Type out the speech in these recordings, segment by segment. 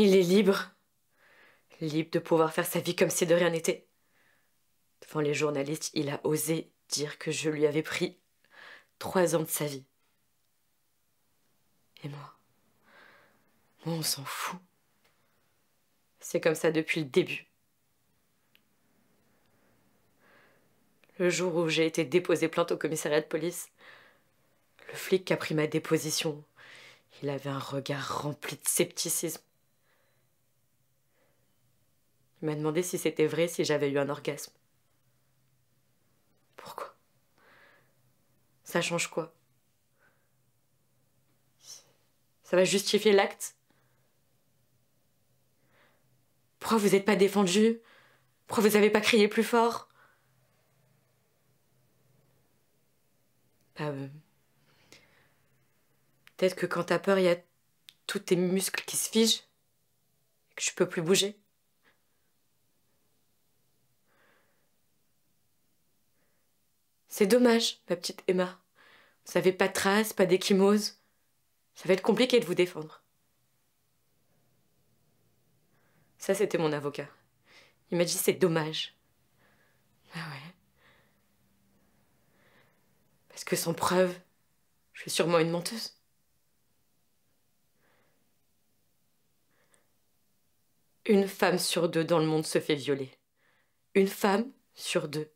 Il est libre. Libre de pouvoir faire sa vie comme si de rien n'était. Devant les journalistes, il a osé dire que je lui avais pris trois ans de sa vie. Et moi Moi, on s'en fout. C'est comme ça depuis le début. Le jour où j'ai été déposée plainte au commissariat de police, le flic qui a pris ma déposition, il avait un regard rempli de scepticisme. Il m'a demandé si c'était vrai si j'avais eu un orgasme. Pourquoi Ça change quoi Ça va justifier l'acte Pourquoi vous n'êtes pas défendu Pourquoi vous n'avez pas crié plus fort bah, Peut-être que quand t'as peur, il y a tous tes muscles qui se figent et que je peux plus bouger. C'est dommage, ma petite Emma. Vous savez pas de traces, pas d'échymose. Ça va être compliqué de vous défendre. Ça, c'était mon avocat. Il m'a dit c'est dommage. Ah ouais. Parce que sans preuve, je suis sûrement une menteuse. Une femme sur deux dans le monde se fait violer. Une femme sur deux.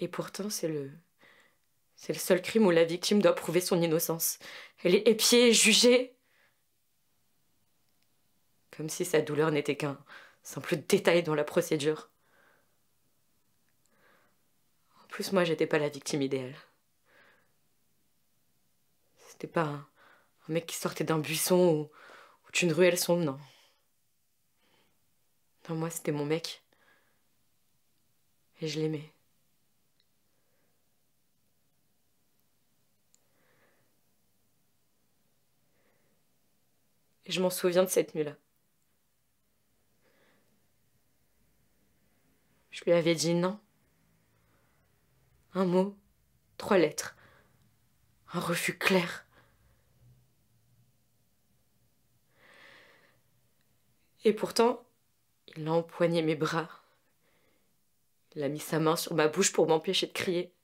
Et pourtant, c'est le. C'est le seul crime où la victime doit prouver son innocence. Elle est épiée, jugée. Comme si sa douleur n'était qu'un simple détail dans la procédure. En plus, moi, j'étais pas la victime idéale. C'était pas un, mec qui sortait d'un buisson ou, ou d'une ruelle sombre, non. Non, moi, c'était mon mec. Et je l'aimais. Je m'en souviens de cette nuit-là. Je lui avais dit non. Un mot, trois lettres. Un refus clair. Et pourtant, il a empoigné mes bras. Il a mis sa main sur ma bouche pour m'empêcher de crier.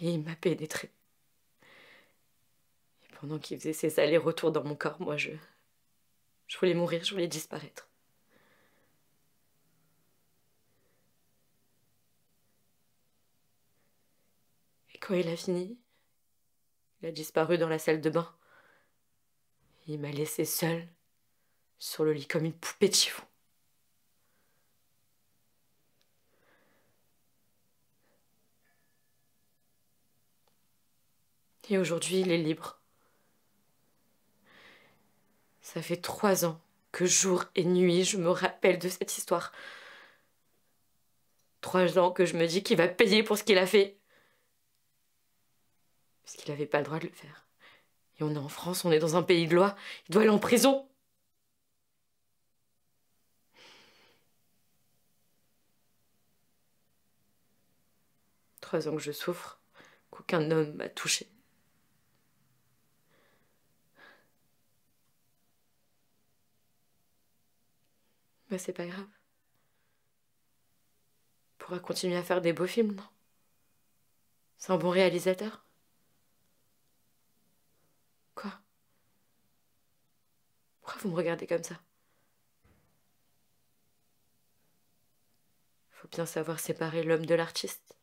Et il m'a pénétré. Pendant qu'il faisait ses allers-retours dans mon corps, moi je. Je voulais mourir, je voulais disparaître. Et quand il a fini, il a disparu dans la salle de bain. Il m'a laissée seule, sur le lit comme une poupée de chiffon. Et aujourd'hui, il est libre. Ça fait trois ans que jour et nuit je me rappelle de cette histoire. Trois ans que je me dis qu'il va payer pour ce qu'il a fait. Parce qu'il n'avait pas le droit de le faire. Et on est en France, on est dans un pays de loi, il doit aller en prison. Trois ans que je souffre, qu'aucun homme m'a touchée. Bah c'est pas grave. pourra continuer à faire des beaux films, non C'est un bon réalisateur Quoi Pourquoi vous me regardez comme ça Faut bien savoir séparer l'homme de l'artiste.